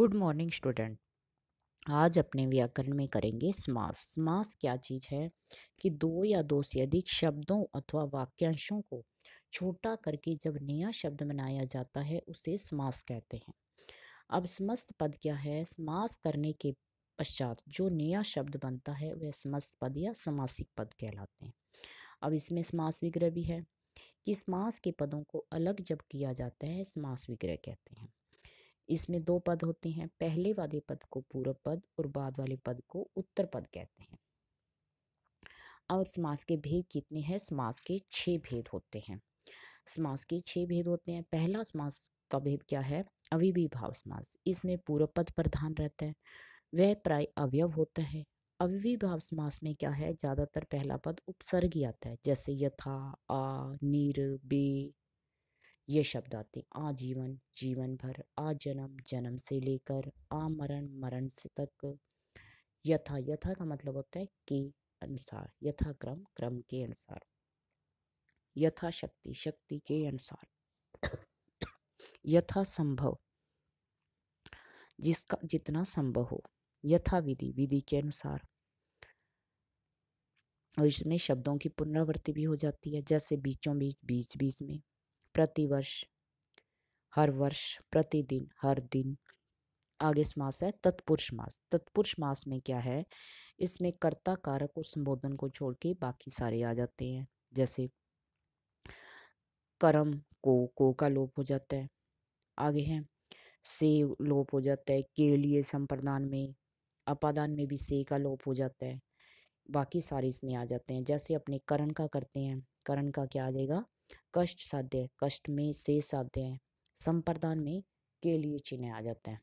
good morning student आज अपने व्याकरण में करेंगे समास समास क्या चीज़ है कि दो या दो से अधिक शब्दों अथवा वाक्यांशों को छोटा करके जब नया शब्द बनाया जाता है उसे समास कहते हैं अब समस्त पद क्या है समास करने के पश्चात जो नया शब्द बनता है वह समस्त पद या समासिक पद कहलाते हैं अब इसमें समास विग्रह भी है कि समास के पदों को अलग जब किया जाता है समास विग्रह कहते हैं इसमें दो पद होते हैं पहले वाले पद को पूर्व पद और बाद वाले पद को उत्तर पद कहते हैं और समास के भेद कितने हैं समास के छह भेद होते हैं समास के छह भेद होते हैं पहला समास का भेद क्या है अविभाव समास इसमें पूर्व पद प्रधान रहता है वह प्राय अवयव होता है अविभाव समास में क्या है ज़्यादातर पहला पद उपसर्ग आता है जैसे यथा आ नीर बे ये शब्द आते आजीवन जीवन भर आ जन्म जन्म से लेकर आ मरण मरण से तक यथा यथा का मतलब होता है के अनुसार यथा क्रम क्रम के अनुसार यथा शक्ति शक्ति के अनुसार यथा संभव जिसका जितना संभव हो यथा विधि विधि के अनुसार और इसमें शब्दों की पुनरावृत्ति भी हो जाती है जैसे बीचों बीच बीच बीच में प्रतिवर्ष हर वर्ष प्रतिदिन हर दिन आगे मास है तत्पुरुष मास तत्पुरुष मास में क्या है इसमें कर्ता कारक और संबोधन को छोड़ के बाकी सारे आ जाते हैं जैसे कर्म को को का लोप हो जाता है आगे है से लोप हो जाता है के लिए संप्रदान में अपादान में भी से का लोप हो जाता है बाकी सारे इसमें आ जाते हैं जैसे अपने करण का करते हैं करण का क्या आ जाएगा कष्ट साध्य कष्ट में से साध्य है संप्रदान में के लिए चिन्ह आ जाता है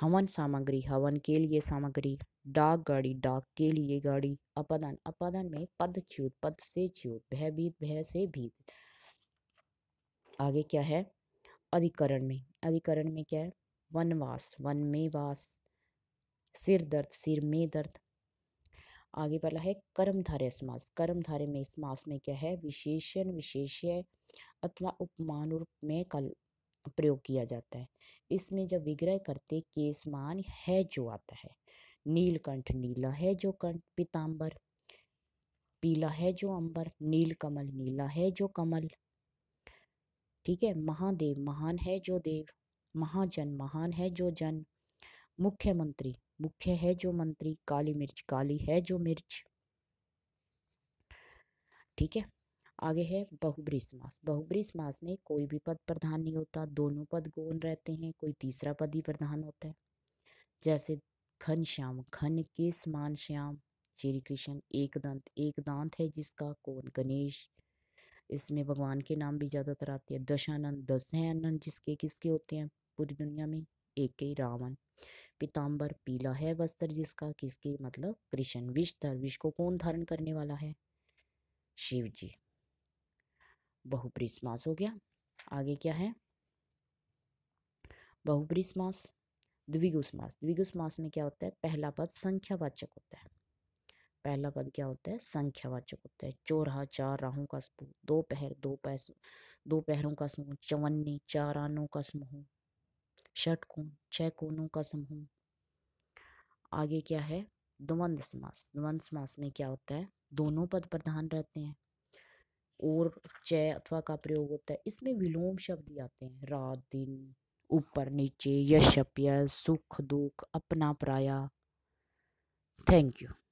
हवन सामग्री हवन के लिए सामग्री डाक गाड़ी डाक के लिए गाड़ी अपदान अपदान में पद च्यूत पद से च्युत भयभीत भय से भीत आगे क्या है अधिकरण में अधिकरण में क्या है वनवास वन में वास सिर दर्द सिर में दर्द आगे वाला है कर्मधारय समास कर्मधारय में समास में क्या है विशेषण विशेष्य अथवा उपमान रूप में कल प्रयोग किया जाता है इसमें जब विग्रह करते के समान है जो आता है नीलकंठ नीला है जो कंठ पीताम्बर पीला है जो अंबर नील कमल नीला है जो कमल ठीक है महादेव महान है जो देव महाजन महान है जो जन मुख्यमंत्री मुख्य है जो मंत्री काली मिर्च काली है जो मिर्च ठीक है आगे है बहुब्रीस मास बहुब्रीस मास में कोई भी पद प्रधान नहीं होता दोनों पद गौण रहते हैं कोई तीसरा पद ही प्रधान होता है जैसे घन श्याम घन के समान श्याम श्री कृष्ण एक दंत एक दांत है जिसका कौन गणेश इसमें भगवान के नाम भी ज़्यादातर आते हैं दशानंद दस हैं अनंत जिसके किसके होते हैं पूरी दुनिया में एक ही रावण पीताम्बर पीला है वस्त्र जिसका किसके मतलब कृष्ण विष धर विष को कौन धारण करने वाला है शिव जी बहुप्री मास हो गया आगे क्या है बहुप्री मास द्विगु मास द्विगु मास में क्या होता है पहला पद संख्यावाचक होता है पहला पद क्या होता है संख्यावाचक होता है चौराहा चार राहों का समूह दो पहर दो पैसों दो पहरों का समूह चवन्नी चार आनों का समूह षटकोण छह कोणों का समूह आगे क्या है द्वंद्व समास द्वंद समास में क्या होता है दोनों पद प्रधान रहते हैं और चय अथवा का प्रयोग होता है इसमें विलोम शब्द ही आते हैं रात दिन ऊपर नीचे यश अपय सुख दुख अपना प्राया थैंक यू